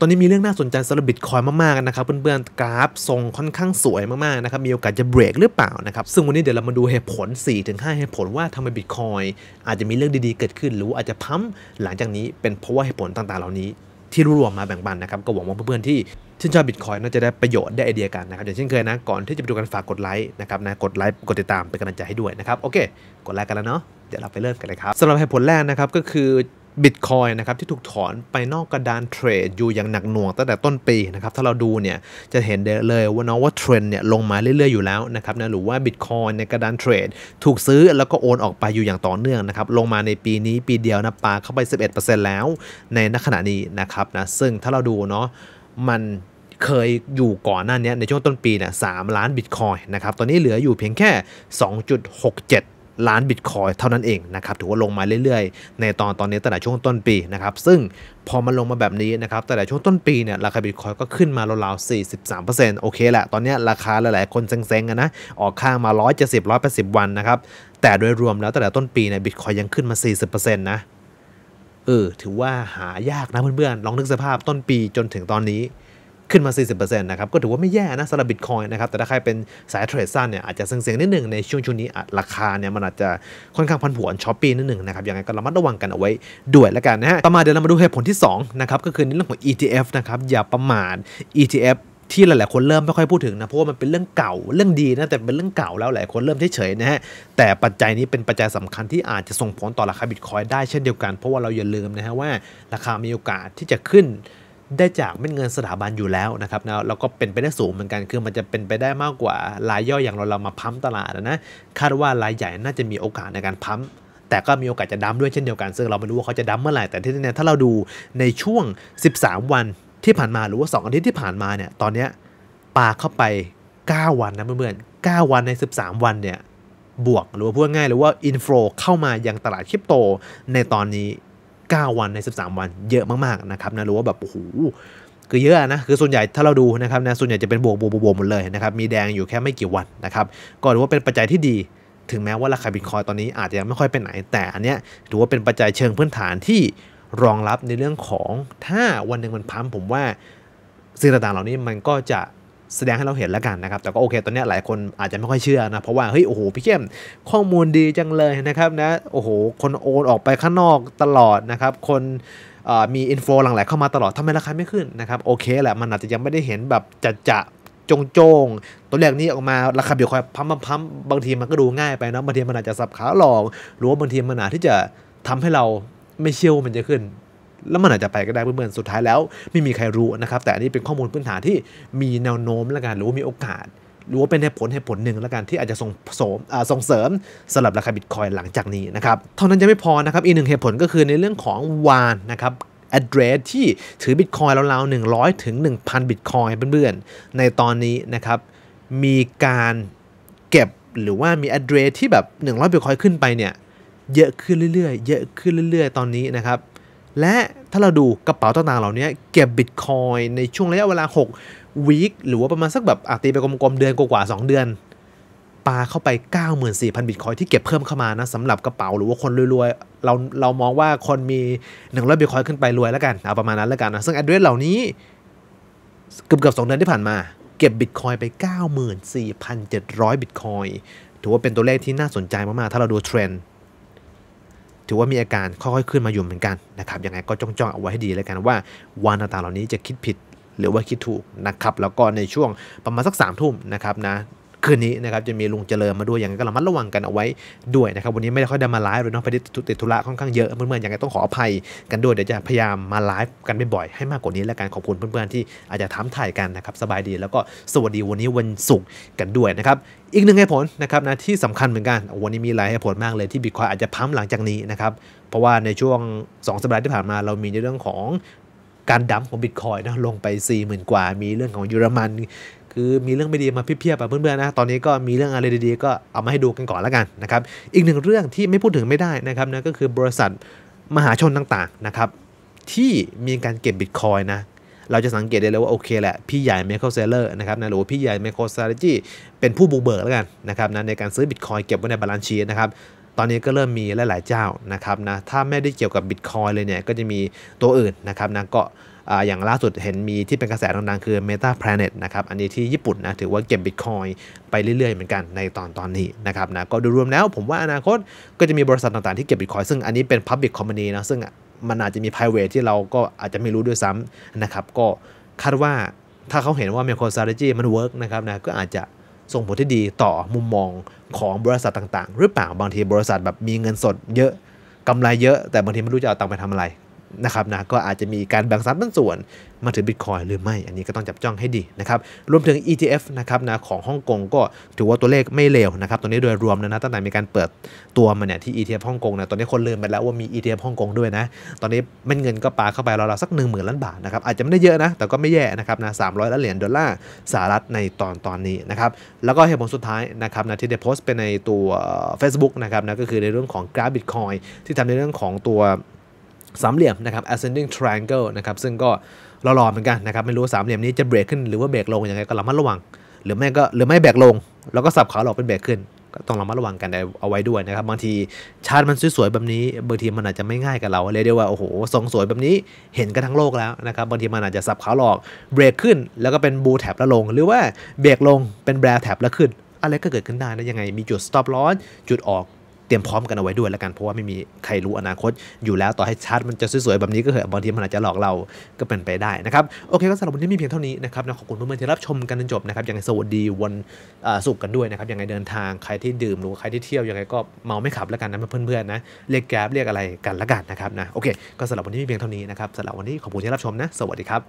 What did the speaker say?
ตอนนี้มีเรื่องน่าสนใจสำหรับบิตคอยมากๆนะครับเพื่อนๆกราฟทรงค่อนข้างสวยมากๆนะครับมีโอกาสจะเบรกหรือเปล่านะครับซึ่งวันนี้เดี๋ยวเรามาดูเหตุผล 4-5 เหตุผลว่าทำไมบิตคอยอาจจะมีเรื่องดีๆ เกิดขึ้นหรืออาจจะพัมหลังจากนี้เป็นเพราะว่าเหตุผลต่างๆเหล่านี้ ที่รวบรวมมาแบ่งปันนะครับก็หวังว่าเพื่อนๆที่ชื่นชอบบิตคอยน่าจะได้ประโยชน์ได้ไอเดียกันนะครับอย่างเช่นเคยนะก่อนที่จะไปดูกันฝากกดไลค์นะครับนะกดไลค์กดติดตามเป็นกำลังใจให้ด้วยนะครับโอเค กดไลค์กันแล้วเนาะเดี๋ยวเราไปเริ่มกันเลยครับสำหรับเหตุผลแรกนะครับก็คือบิตคอยนะครับที่ถูกถอนไปนอกกระดานเทรด อยู่อย่างหนักหน่วงตั้งแต่ต้นปีนะครับถ้าเราดูเนี่ยจะเห็นเลยว่าน้องว่าเทรนเนี่ยลงมาเรื่อย ๆอยู่แล้วนะครับนะหรือว่าบิตคอยในกระดานเทรดถูกซื้อแล้วก็โอนออกไปอยู่อย่างต่อเนื่องนะครับลงมาในปีนี้ปีเดียวนะปาเข้าไป 11%แล้วในณขณะนี้นะครับนะซึ่งถ้าเราดูเนาะมันเคยอยู่ก่อนหน้านี้ในช่วงต้นปีเนี่ยสล้านบิตคอยนะครับตอนนี้เหลืออยู่เพียงแค่ 2.67ล้านบิตคอยเท่านั้นเองนะครับถือว่าลงมาเรื่อยๆในตอนตอนนี้ตั้งแต่ช่วงต้นปีนะครับซึ่งพอมันลงมาแบบนี้นะครับตั้งแต่ช่วงต้นปีเนี่ยราคาบิตคอยก็ขึ้นมาราวๆ43%โอเคแหละตอนนี้ราคาหลาย ๆคนเซ็งๆกันนะออกข้างมา 170 180 วันนะครับแต่ โดยรวมแล้วตั้งแต่ต้นปีเนี่ยบิตคอยยังขึ้นมา 40%นะเออถือว่าหายากนะเพื่อนๆลองนึกสภาพต้นปีจนถึงตอนนี้ขึ้นมา 40%นะครับ ก็ถือว่าไม่แย่นะสำหรับบิตคอยนะครับ แต่ถ้าใครเป็นสายเทรดสั้นเนี่ย อาจจะเสี่ยงๆนิดหนึ่งในช่วงช่วงนี้ ราคาเนี่ยมันอาจจะค่อนข้างพันผวนช้อปปี้นิดหนึ่งนะครับยังไงก็ระมัดระวังกันเอาไว้ด้วยแล้วกันนะฮะ ต่อมาเดี๋ยวเรามาดูเหตุผลที่ 2 นะครับ ก็คือในเรื่องของ ETF นะครับ อย่าประมาท ETF ที่หลายๆ คนเริ่มไม่ค่อยพูดถึงนะ เพราะว่ามันเป็นเรื่องเก่า เรื่องดีนะแต่เป็นเรื่องเก่าแล้วหลายคนเริ่มเฉยๆนะฮะ แต่ปัจจัยนี้เป็นปัจจัยสำคัญที่อาจจะส่งผลต่อราคาบิตคอยได้เช่นเดียวกัน เพราะว่าเราอย่าลืมนะฮะว่าราคามีโอกาสที่จะขึ้นได้จากเม็ดเงินสถาบันอยู่แล้วนะครับแล้วก็เป็นไปได้สูงเหมือนกันคือมันจะเป็นไปได้มากกว่ารายย่อยอย่างเราเรามาพัมตลาดนะคาดว่ารายใหญ่น่าจะมีโอกาสในการพัมแต่ก็มีโอกาสจะดั้มด้วยเช่นเดียวกันซึ่งเราไม่รู้ว่าเขาจะดั้มเมื่อไหร่แต่ที่แน่ถ้าเราดูในช่วง 13 วันที่ผ่านมาหรือว่า 2อาทิตย์ที่ผ่านมาเนี่ยตอนนี้ปาเข้าไป 9 วันนะเพื่อนๆ9วันใน 13 วันเนี่ยบวกหรือว่าพูดง่ายหรือว่าอินฟลูเข้ามายังตลาดคริปโตในตอนนี้9 วันใน 13 วัน เยอะมากๆนะครับนะรู้ว่าแบบโอ้โหคือเยอะนะคือส่วนใหญ่ถ้าเราดูนะครับนะส่วนใหญ่จะเป็นบวกบวกบวกหมดเลยนะครับมีแดงอยู่แค่ไม่กี่วันนะครับ ก็ถือว่าเป็นปัจจัยที่ดีถึงแม้ว่าราคาบิตคอยตอนนี้อาจจะยังไม่ค่อยไปไหนแต่อันเนี้ยถือว่าเป็นปัจจัยเชิงพื้นฐานที่รองรับในเรื่องของถ้าวันหนึ่งมันพัมผมว่าสิ่งต่างๆเหล่านี้มันก็จะแสดงให้เราเห็นแล้วกันนะครับ แต่ก็โอเค ตอนนี้หลายคนอาจจะไม่ค่อยเชื่อนะ เพราะว่า เฮ้ย โอ้โห พี่เข้ม ข้อมูลดีจังเลยนะครับนะ โอ้โห คนโอนออกไปข้างนอกตลอดนะครับ คนมีอินโฟหลังไหลเข้ามาตลอดทำไมราคาไม่ขึ้นนะครับ โอเคแหละ มันอาจจะยังไม่ได้เห็นแบบจัดจะจงจง ตัวเลขนี้ออกมาราคาบิตคอยพัมพัมบางทีมันก็ดูง่ายไปนะบางทีมันอาจจะสับขาหลอก หรือว่าบางทีมันอาจที่จะทำให้เราไม่เชื่อว่ามันจะขึ้นแล้วมันอาจจะไปก็ได้เพื่อนๆสุดท้ายแล้ว ไม่มีใครรู้นะครับ แต่อันนี้เป็นข้อมูลพื้นฐานที่มีแนวโน้มและกัน หรือว่ามีโอกาส หรือว่าเป็นเหตุผลเหตุผลหนึ่งแล้วกันที่อาจจะส่งสมส่งเสริมสำหรับราคาบิตคอยหลังจากนี้นะครับ เท่านั้นยังไม่พอนะครับ อีกหนึ่งเหตุผลก็คือในเรื่องของวานนะครับ address ที่ถือบิตคอยราวๆ100ถึง1,000บิตคอยเพื่อนๆ ในตอนนี้นะครับ มีการเก็บหรือว่ามี address ที่แบบ100บิตคอยขึ้นไปเนี่ย เยอะขึ้นเรื่อยๆ เยอะขึ้นเรื่อย ๆ ตอนนี้นะครับและถ้าเราดูกระเป๋าต่างๆเหล่านี้เก็บบิตคอยในช่วงระยะเวลา6วีคหรือว่าประมาณสักแบบอาตีไปกลมๆเดือนกว่าๆ2เดือน ปาเข้าไป 94,000บิตคอยที่เก็บเพิ่มเข้ามานะสำหรับกระเป๋าหรือว่าคนรวยๆ เราเรามองว่าคนมี 100บิตคอยขึ้นไปรวยแล้วกัน เอาประมาณนั้นแล้วกันนะซึ่งแอดเดรสเหล่านี้เกือบเกือบสเดือนที่ผ่านมา เก็บบิตคอยไป94,700บิตคอยถือว่าเป็นตัวเลขที่น่าสนใจมากๆถ้าเราดูเทรนด์ถือว่ามีอาการค่อยๆขึ้นมาอยู่เหมือนกันนะครับ ยังไงก็จ้องจ้องเอาไว้ให้ดีแล้วกันว่าวานต่างๆเหล่านี้จะคิดผิดหรือว่าคิดถูกนะครับ แล้วก็ในช่วงประมาณสักสามทุ่มนะครับนะคืนนี้นะครับจะมีลุงเจริญมาด้วยอย่างไรก็ระมัดระวังกันเอาไว้ด้วยนะครับวันนี้ไม่ได้ค่อยได้มาไลฟ์เลยเนาะพอดีติดธุระค่อนข้างเยอะเพื่อนๆอย่างไรต้องขออภัยกันด้วยเดี๋ยวจะพยายามมาไลฟ์กันบ่อยๆให้มากกว่านี้และการขอบคุณเพื่อนๆ ที่อาจจะถามถ่ายกันนะครับสบายดีแล้วก็สวัสดีวันนี้วันศุกร์กันด้วยนะครับอีกหนึ่งเหตุผลนะครับนะที่สำคัญเหมือนกัน วันนี้มีหลายเหตุผลมากเลยที่บิตคอยอาจจะพัมหลังจากนี้นะครับเพราะว่าในช่วง2สัปดาห์ที่ผ่านมาเรามีในเรื่องของการดัมของบิตคอยนะลงไป4 0,000กว่ามีเรื่องของเยอรมันคือมีเรื่องไม่ดีมาเพียบๆแบบเพื่อนๆนะ ตอนนี้ก็มีเรื่องอะไรดี ๆก็เอามาให้ดูกันก่อนแล้วกันนะครับ อีกหนึ่งเรื่องที่ไม่พูดถึงไม่ได้นะครับนะก็คือบริษัทมหาชนต่างๆนะครับที่มีการเก็บบิตคอยนะเราจะสังเกตได้เลยว่าโอเคแหละ พี่ใหญ่ไม c ค a e เซ e ล l e ์นะครับนะหรือว่าพี่ใหญ่ไม h ค e l s t าร์จี้เป็นผู้บุกเบิกแล้วกันนะครับนะในการซื้อบิตคอยเก็บไว้ในบาลานซ์ชีนะครับตอนนี้ก็เริ่มมีหลายๆเจ้านะครับนะถ้าไม่ได้เกี่ยวกับบิตคอยเลยเนี่ยก็จะมีตัวอื่นนะครับนะก็อย่างล่าสุดเห็นมีที่เป็นกระแสดังๆ คือ Meta Planet นะครับอันนี้ที่ญี่ปุ่นนะ ถือว่าเก็บ Bitcoin ไปเรื่อยๆเหมือนกันในตอนตอนนี้นะครับนะก็ดูรวมแล้วผมว่าอนาคตก็จะมีบริษัทต่างๆที่เก็บ Bitcoin ซึ่งอันนี้เป็น Public Company นะซึ่งมันอาจจะมี private ที่เราก็อาจจะไม่รู้ด้วยซ้ำนะครับก็คาดว่าถ้าเขาเห็นว่า m i c r o Strategy มัน work นะครับนะก็อาจจะส่งผลที่ดีต่อมุมมองของบริษัทต่างๆ หรือเปล่าบางทีบริษัทแบบมีเงินสด เยอะกำไรเยอะแต่บางทีไม่รู้จะเอาตังค์ไปทำอะไรนะครับนะก็อาจจะมีการแบ่งสรรปันส่วนมาถึงบิตคอยหรือไม่ อันนี้ก็ต้องจับจ้องให้ดีนะครับรวมถึง ETF นะครับนะของฮ่องกงก็ถือว่าตัวเลขไม่เลวนะครับตอนนี้โดยรวมนะนะตั้งแต่มีการเปิดตัวมาเนี่ยที่ ETF ฮ่องกงนะตอนนี้คนลืมไปแล้วว่ามี ETF ฮ่องกงด้วยนะตอนนี้เม็นเงินก็ปาเข้าไปราวๆสัก1มื่นล้านบาทนะครับอาจจะไม่ได้เยอะนะแต่ก็ไม่แย่นะครับนะสามร้อยล้านเหรียญดอลลาร์สหรัฐในตอนตอนนี้นะครับแล้วก็เหตุผลสุดท้ายนะครับนะที่ได้โพสต์ไปในตัว Facebook นะครับนะก็คือในเรื่องของกราฟบิตคอยที่ทำในเรื่องของตัวสามเหลี่ยมนะครับ ascending triangle นะครับซึ่งก็รอๆเหมือนกันนะครับไม่รู้สามเหลี่ยมนี้จะเบรกขึ้นหรือว่าเบรกลงยังไงก็ระมัดระวังหรือไม่ก็หรือไม่เบรกลง แล้วก็สับขาหลอกเป็นเบรกขึ้น ก็ต้องระมัดระวังกันเอาไว้ด้วยนะครับ บางทีชาตมันสวย ๆ แบบนี้บางทีมันอาจจะไม่ง่ายกับเรา เลยเดียวว่าโอ้โหทรงสวยแบบนี้เห็นกันทั้งโลกแล้วนะครับบางทีมันอาจจะสับขาหลอกเบรกขึ้นแล้วก็เป็นบูแท็บแล้วลงหรือว่าเบรกลงเป็นแบรแท็บแล้วขึ้นอะไรก็เกิดขึ้นได้นะยังไงมีจุดสต็อปล้อจุดออกเตรียมพร้อมกันเอาไว้ด้วยแล้วกันเพราะว่าไม่มีใครรู้อนาคตอยู่แล้ว ต่อให้ชาร์ตมันจะสวยๆแบบนี้ก็เถอะบางทีมันอาจจะหลอกเราก็เป็นไปได้นะครับโอเคก็สำหรับวันนี้มีเพียงเท่านี้นะครับนะขอบคุณเพื่อนๆที่รับชมกันจนจบนะครับยังไงสวัสดีวันสุขกันด้วยนะครับยังไงเดินทางใครที่ดื่มหรือใครที่เที่ยวยังไงก็เมาไม่ขับแล้วกันนะเพื่อนๆนะเรียกแกร็บเรียกอะไรกันละกันนะครับนะโอเคก็สำหรับวันนี้มีเพียงเท่านี้นะครับสำหรับวันนี้ขอบคุณที่รับชมนะสวัสดีครับ